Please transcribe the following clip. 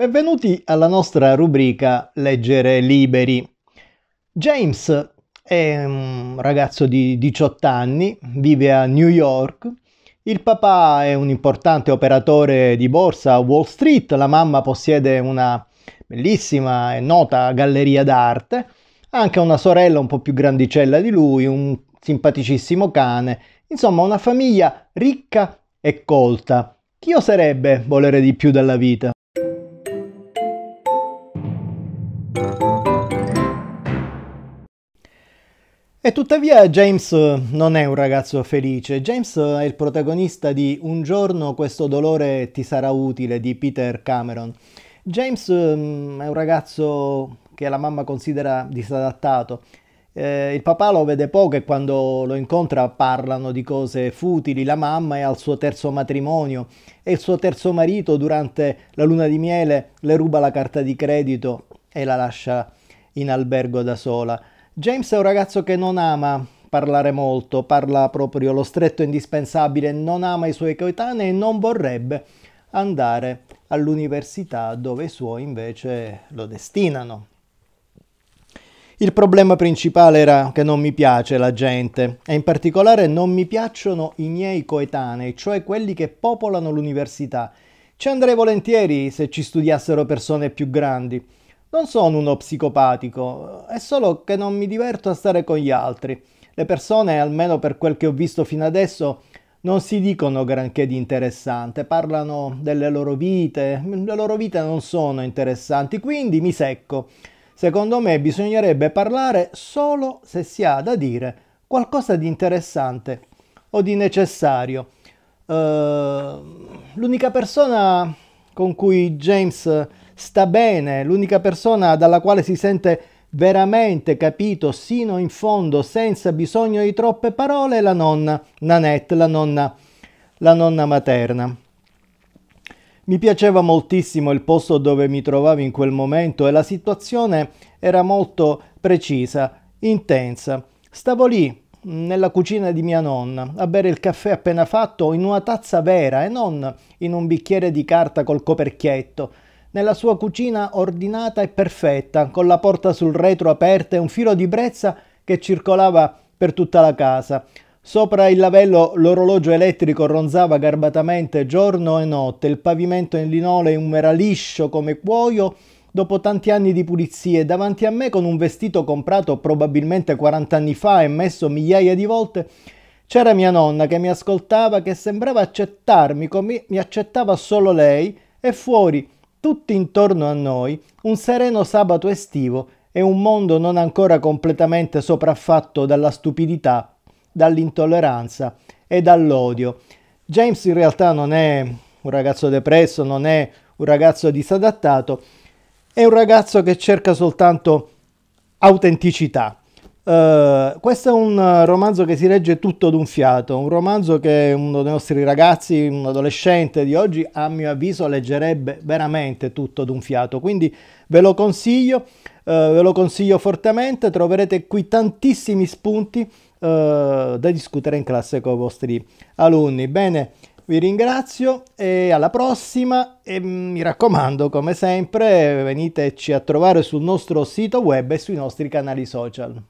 Benvenuti alla nostra rubrica Leggere liberi. James è un ragazzo di 18 anni, vive a New York. Il papà è un importante operatore di borsa a Wall Street, la mamma possiede una bellissima e nota galleria d'arte, ha anche una sorella un po' più grandicella di lui, un simpaticissimo cane, insomma una famiglia ricca e colta. Chi oserebbe volere di più dalla vita? E tuttavia James eh, non è un ragazzo felice, James eh, è il protagonista di Un giorno questo dolore ti sarà utile di Peter Cameron. James mm, è un ragazzo che la mamma considera disadattato. Eh, il papà lo vede poco e quando lo incontra parlano di cose futili. La mamma è al suo terzo matrimonio e il suo terzo marito durante la luna di miele le ruba la carta di credito e la lascia in albergo da sola. James è un ragazzo che non ama parlare molto, parla proprio lo stretto indispensabile, non ama i suoi coetanei e non vorrebbe andare all'università dove i suoi invece lo destinano. Il problema principale era che non mi piace la gente e in particolare non mi piacciono i miei coetanei, cioè quelli che popolano l'università. Ci andrei volentieri se ci studiassero persone più grandi. Non sono uno psicopatico, è solo che non mi diverto a stare con gli altri. Le persone, almeno per quel che ho visto fino adesso, non si dicono granché di interessante, parlano delle loro vite, le loro vite non sono interessanti, quindi mi secco. Secondo me bisognerebbe parlare solo se si ha da dire qualcosa di interessante o di necessario. Uh, l'unica persona con cui James sta bene, l'unica persona dalla quale si sente veramente capito sino in fondo senza bisogno di troppe parole è la nonna Nanette, la nonna, la nonna materna. Mi piaceva moltissimo il posto dove mi trovavo in quel momento e la situazione era molto precisa, intensa. Stavo lì, nella cucina di mia nonna, a bere il caffè appena fatto in una tazza vera e non in un bicchiere di carta col coperchietto nella sua cucina ordinata e perfetta, con la porta sul retro aperta e un filo di brezza che circolava per tutta la casa. Sopra il lavello l'orologio elettrico ronzava garbatamente giorno e notte, il pavimento in linoleum era liscio come cuoio dopo tanti anni di pulizie, davanti a me con un vestito comprato probabilmente 40 anni fa e messo migliaia di volte, c'era mia nonna che mi ascoltava, che sembrava accettarmi come mi accettava solo lei, e fuori tutti intorno a noi, un sereno sabato estivo e un mondo non ancora completamente sopraffatto dalla stupidità, dall'intolleranza e dall'odio. James in realtà non è un ragazzo depresso, non è un ragazzo disadattato, è un ragazzo che cerca soltanto autenticità eh, questo è un eh, romanzo che si legge tutto d'un fiato, un romanzo che uno dei nostri ragazzi, un adolescente di oggi, a mio avviso leggerebbe veramente tutto d'un fiato, quindi ve lo consiglio, uh, ve lo consiglio fortemente, troverete qui tantissimi spunti uh, da discutere in classe con i vostri alunni. Bene, vi ringrazio e alla prossima e mm, mi raccomando come sempre veniteci a trovare sul nostro sito web e sui nostri canali social.